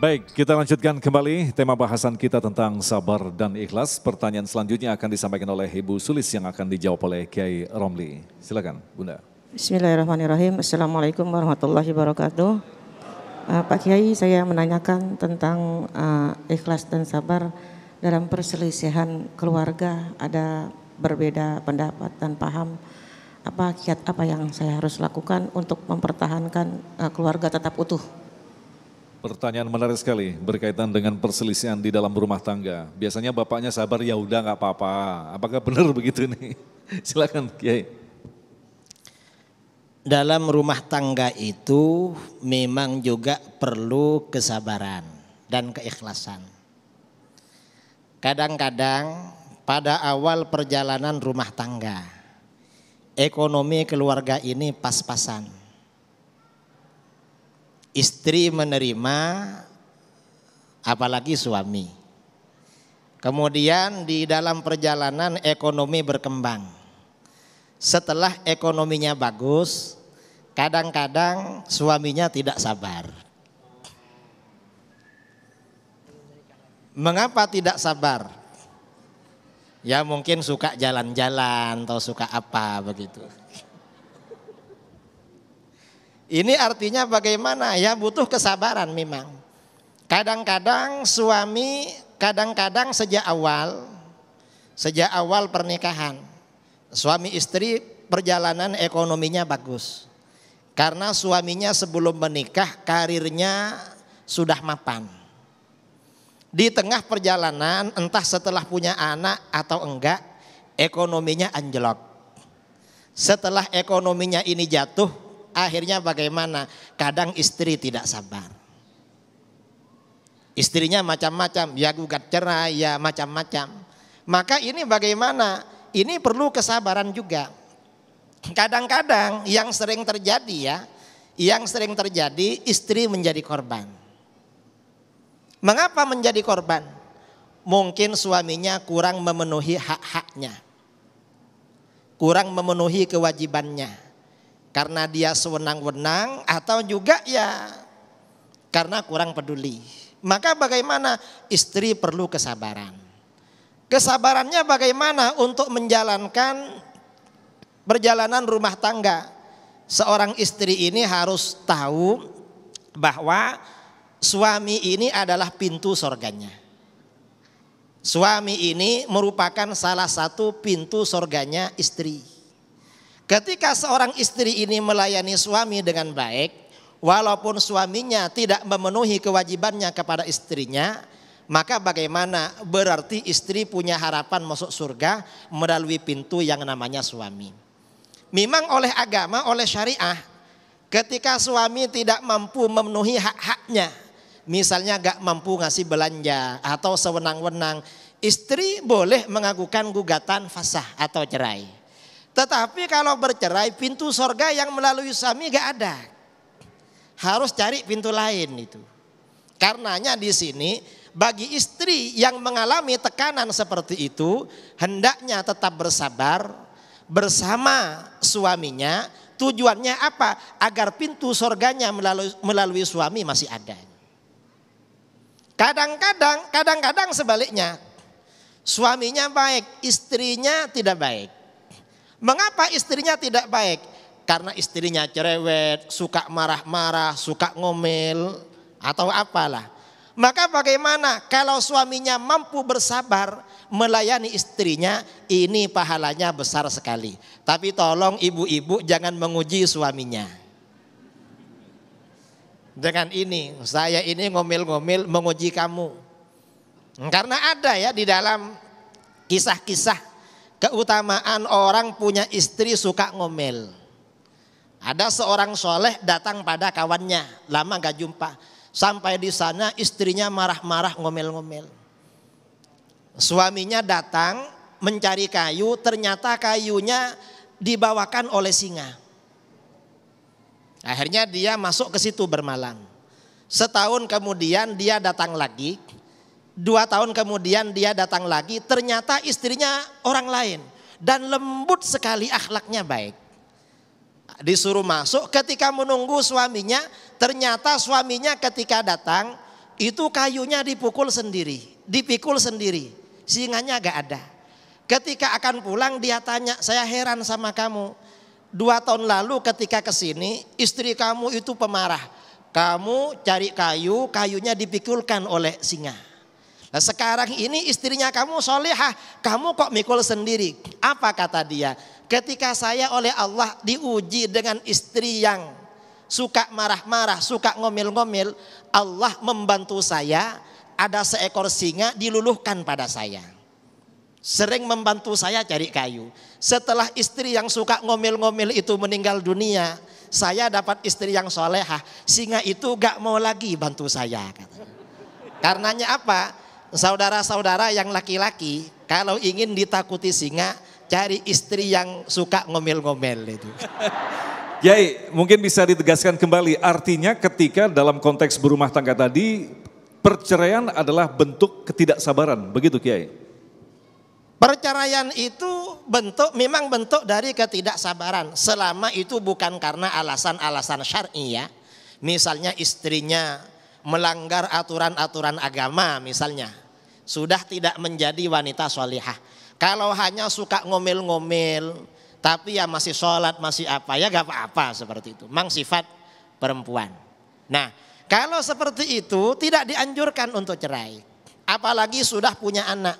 Baik, kita lanjutkan kembali tema bahasan kita tentang sabar dan ikhlas. Pertanyaan selanjutnya akan disampaikan oleh Ibu Sulis yang akan dijawab oleh Kiai Romli. Silakan, Bunda. Bismillahirrahmanirrahim. Assalamualaikum warahmatullahi wabarakatuh. Uh, Pak Kiai, saya menanyakan tentang uh, ikhlas dan sabar dalam perselisihan keluarga. Ada berbeda pendapat dan paham. Apa kiat apa yang saya harus lakukan untuk mempertahankan uh, keluarga tetap utuh? Pertanyaan menarik sekali berkaitan dengan perselisihan di dalam rumah tangga. Biasanya bapaknya sabar ya udah nggak apa-apa. Apakah benar begitu nih? Silakan Kiai. Dalam rumah tangga itu memang juga perlu kesabaran dan keikhlasan. Kadang-kadang pada awal perjalanan rumah tangga, ekonomi keluarga ini pas-pasan istri menerima apalagi suami. Kemudian di dalam perjalanan ekonomi berkembang. Setelah ekonominya bagus, kadang-kadang suaminya tidak sabar. Mengapa tidak sabar? Ya mungkin suka jalan-jalan atau suka apa begitu. Ini artinya bagaimana? Ya butuh kesabaran memang. Kadang-kadang suami kadang-kadang sejak awal sejak awal pernikahan suami istri perjalanan ekonominya bagus. Karena suaminya sebelum menikah karirnya sudah mapan. Di tengah perjalanan entah setelah punya anak atau enggak ekonominya anjlok. Setelah ekonominya ini jatuh, Akhirnya bagaimana? Kadang istri tidak sabar. Istrinya macam-macam, ya gugat cerai, ya macam-macam. Maka ini bagaimana? Ini perlu kesabaran juga. Kadang-kadang yang sering terjadi ya, yang sering terjadi istri menjadi korban. Mengapa menjadi korban? Mungkin suaminya kurang memenuhi hak-haknya. Kurang memenuhi kewajibannya karena dia sewenang-wenang atau juga ya karena kurang peduli. Maka bagaimana istri perlu kesabaran. Kesabarannya bagaimana untuk menjalankan perjalanan rumah tangga. Seorang istri ini harus tahu bahwa suami ini adalah pintu surganya. Suami ini merupakan salah satu pintu sorganya istri. Ketika seorang istri ini melayani suami dengan baik, walaupun suaminya tidak memenuhi kewajibannya kepada istrinya, maka bagaimana berarti istri punya harapan masuk surga melalui pintu yang namanya suami. Memang oleh agama, oleh syariah, ketika suami tidak mampu memenuhi hak-haknya, misalnya gak mampu ngasih belanja atau sewenang-wenang, istri boleh mengagukan gugatan fasah atau cerai. Tetapi kalau bercerai pintu sorga yang melalui suami gak ada. Harus cari pintu lain itu. Karenanya di sini bagi istri yang mengalami tekanan seperti itu hendaknya tetap bersabar bersama suaminya. Tujuannya apa? Agar pintu surganya melalui, melalui suami masih ada. Kadang-kadang, kadang-kadang sebaliknya. Suaminya baik, istrinya tidak baik. Mengapa istrinya tidak baik? Karena istrinya cerewet, suka marah-marah, suka ngomel, atau apalah. Maka bagaimana kalau suaminya mampu bersabar melayani istrinya, ini pahalanya besar sekali. Tapi tolong ibu-ibu jangan menguji suaminya. Dengan ini, saya ini ngomel-ngomel menguji kamu. Karena ada ya di dalam kisah-kisah keutamaan orang punya istri suka ngomel. Ada seorang soleh datang pada kawannya, lama gak jumpa. Sampai di sana istrinya marah-marah ngomel-ngomel. Suaminya datang mencari kayu, ternyata kayunya dibawakan oleh singa. Akhirnya dia masuk ke situ bermalam. Setahun kemudian dia datang lagi, Dua tahun kemudian dia datang lagi, ternyata istrinya orang lain. Dan lembut sekali akhlaknya baik. Disuruh masuk ketika menunggu suaminya, ternyata suaminya ketika datang, itu kayunya dipukul sendiri, dipikul sendiri. Singanya gak ada. Ketika akan pulang dia tanya, saya heran sama kamu. Dua tahun lalu ketika kesini, istri kamu itu pemarah. Kamu cari kayu, kayunya dipikulkan oleh singa. Nah sekarang ini istrinya kamu solehah, kamu kok mikul sendiri. Apa kata dia? Ketika saya oleh Allah diuji dengan istri yang suka marah-marah, suka ngomel-ngomel, Allah membantu saya, ada seekor singa diluluhkan pada saya. Sering membantu saya cari kayu. Setelah istri yang suka ngomel-ngomel itu meninggal dunia, saya dapat istri yang solehah. Singa itu gak mau lagi bantu saya. Karenanya apa? saudara-saudara yang laki-laki kalau ingin ditakuti singa cari istri yang suka ngomel-ngomel itu. Yai, mungkin bisa ditegaskan kembali artinya ketika dalam konteks berumah tangga tadi perceraian adalah bentuk ketidaksabaran, begitu Kiai? Perceraian itu bentuk memang bentuk dari ketidaksabaran selama itu bukan karena alasan-alasan syari'ah ya. Misalnya istrinya melanggar aturan-aturan agama misalnya. Sudah tidak menjadi wanita solihah. Kalau hanya suka ngomel-ngomel, tapi ya masih sholat, masih apa, ya gak apa-apa seperti itu. mang sifat perempuan. Nah, kalau seperti itu tidak dianjurkan untuk cerai. Apalagi sudah punya anak.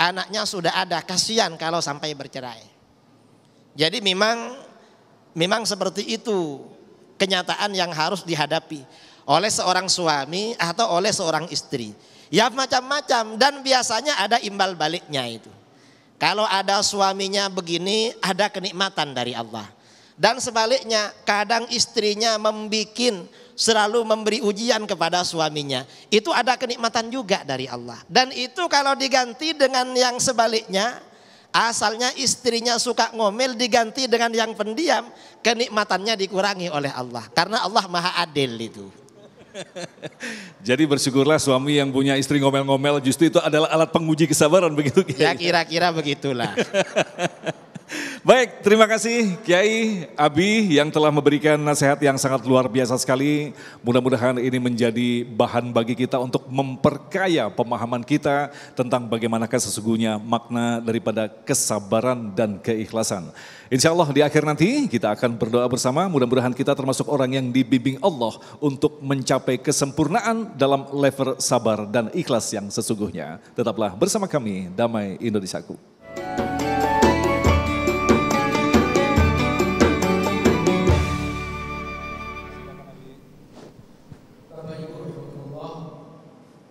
Anaknya sudah ada, kasihan kalau sampai bercerai. Jadi memang memang seperti itu kenyataan yang harus dihadapi oleh seorang suami atau oleh seorang istri. Ya macam-macam dan biasanya ada imbal baliknya itu. Kalau ada suaminya begini ada kenikmatan dari Allah. Dan sebaliknya kadang istrinya membuat selalu memberi ujian kepada suaminya. Itu ada kenikmatan juga dari Allah. Dan itu kalau diganti dengan yang sebaliknya Asalnya istrinya suka ngomel diganti dengan yang pendiam, kenikmatannya dikurangi oleh Allah karena Allah Maha Adil itu. Jadi bersyukurlah suami yang punya istri ngomel-ngomel justru itu adalah alat penguji kesabaran begitu. Ya kira-kira begitulah. Baik, terima kasih Kiai Abi yang telah memberikan nasihat yang sangat luar biasa sekali. Mudah-mudahan ini menjadi bahan bagi kita untuk memperkaya pemahaman kita tentang bagaimanakah sesungguhnya makna daripada kesabaran dan keikhlasan. Insya Allah di akhir nanti kita akan berdoa bersama. Mudah-mudahan kita termasuk orang yang dibimbing Allah untuk mencapai kesempurnaan dalam level sabar dan ikhlas yang sesungguhnya. Tetaplah bersama kami, Damai Indonesiaku.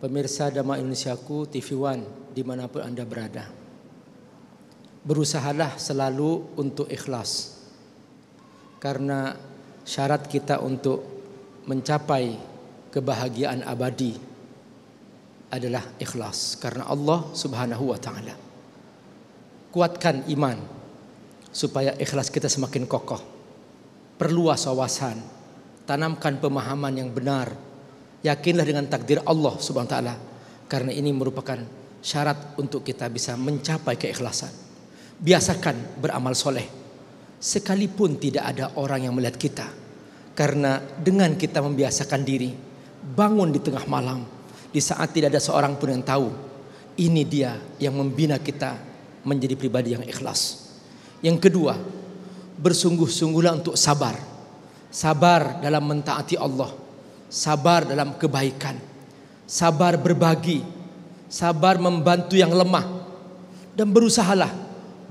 pemirsa Dhamma Indonesiaku TV One dimanapun Anda berada. Berusahalah selalu untuk ikhlas. Karena syarat kita untuk mencapai kebahagiaan abadi adalah ikhlas karena Allah Subhanahu wa taala. Kuatkan iman supaya ikhlas kita semakin kokoh. Perluas wawasan, tanamkan pemahaman yang benar Yakinlah dengan takdir Allah Subhanahu wa taala karena ini merupakan syarat untuk kita bisa mencapai keikhlasan. Biasakan beramal soleh sekalipun tidak ada orang yang melihat kita. Karena dengan kita membiasakan diri bangun di tengah malam di saat tidak ada seorang pun yang tahu, ini dia yang membina kita menjadi pribadi yang ikhlas. Yang kedua, bersungguh-sungguhlah untuk sabar. Sabar dalam mentaati Allah sabar dalam kebaikan, sabar berbagi, sabar membantu yang lemah, dan berusahalah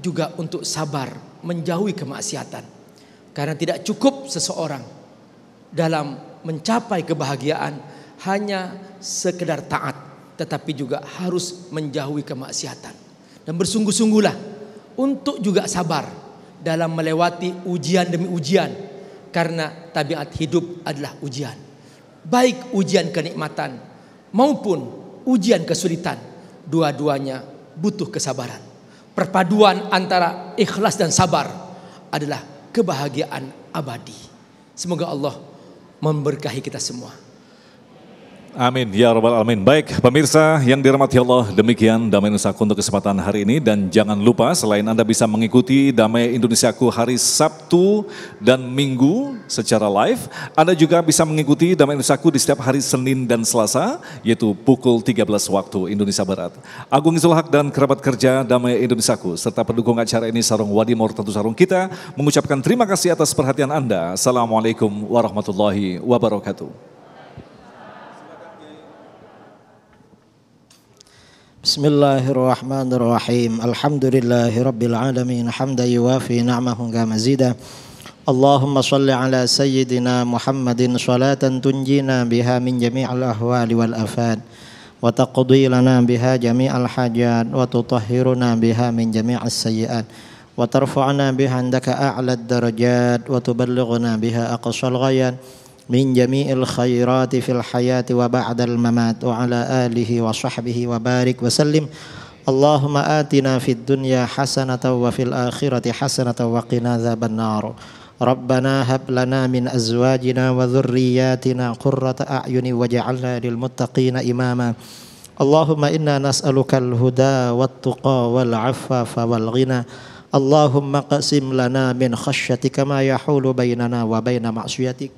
juga untuk sabar menjauhi kemaksiatan, karena tidak cukup seseorang dalam mencapai kebahagiaan hanya sekedar taat, tetapi juga harus menjauhi kemaksiatan dan bersungguh-sungguhlah untuk juga sabar dalam melewati ujian demi ujian karena tabiat hidup adalah ujian. Baik ujian kenikmatan maupun ujian kesulitan, dua-duanya butuh kesabaran. Perpaduan antara ikhlas dan sabar adalah kebahagiaan abadi. Semoga Allah memberkahi kita semua. Amin. Ya Rabbal Alamin. Baik, pemirsa yang dirahmati Allah, demikian Damai Indonesiaku untuk kesempatan hari ini. Dan jangan lupa, selain Anda bisa mengikuti Damai Indonesiaku hari Sabtu dan Minggu secara live, Anda juga bisa mengikuti Damai Indonesiaku di setiap hari Senin dan Selasa, yaitu pukul 13 waktu Indonesia Barat. Agung Zulhak dan kerabat kerja Damai Indonesiaku, serta pendukung acara ini Sarung Wadi Mortentu Sarung kita, mengucapkan terima kasih atas perhatian Anda. Assalamualaikum warahmatullahi wabarakatuh. بسم الله الرحمن الرحيم الحمد لله رب العالمين حمدا يوافي نعمه مزيدا اللهم صل على سيدنا محمد صلاة تنجينا بها من جميع الأهوال والأفات وتقضي لنا بها جميع الحاجات وتطهرنا بها من جميع السيئات وترفعنا بها عندك أعلى الدرجات وتبلغنا بها أقصى الغايات من جميع الخيرات في الحياة وبعد الممات وعلى آله وصحبه وبارك وسلم اللهم آتنا في الدنيا حسنة وفي الآخرة حسنة وقنا ذاب النار ربنا هب لنا من أزواجنا وذرياتنا قرة أعين واجعلنا للمتقين إماما اللهم إنا نسألك الهدى والتقى والعفاف والغنى اللهم قسم لنا من خشيتك ما يحول بيننا وبين معصيتك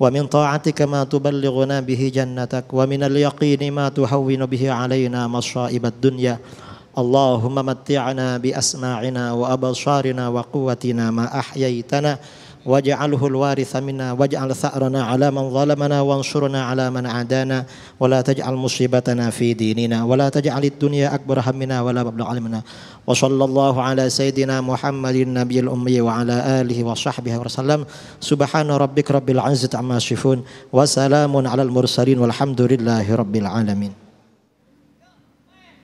ومن طاعتك ما تبلغنا به جنتك ومن اليقين ما تهون به علينا مصائب الدنيا اللهم متعنا بأسماعنا وأبصارنا وقوتنا ما أحييتنا واجعله الوارث منا واجعل ثأرنا على من ظلمنا وانصرنا على من عادانا ولا تجعل مصيبتنا في ديننا ولا تجعل الدنيا أكبر همنا ولا مبلغ علمنا وصلى الله على سيدنا محمد النبي الأمي وعلى آله وصحبه وسلم سبحان ربك رب العزة عما يصفون وسلام على المرسلين والحمد لله رب العالمين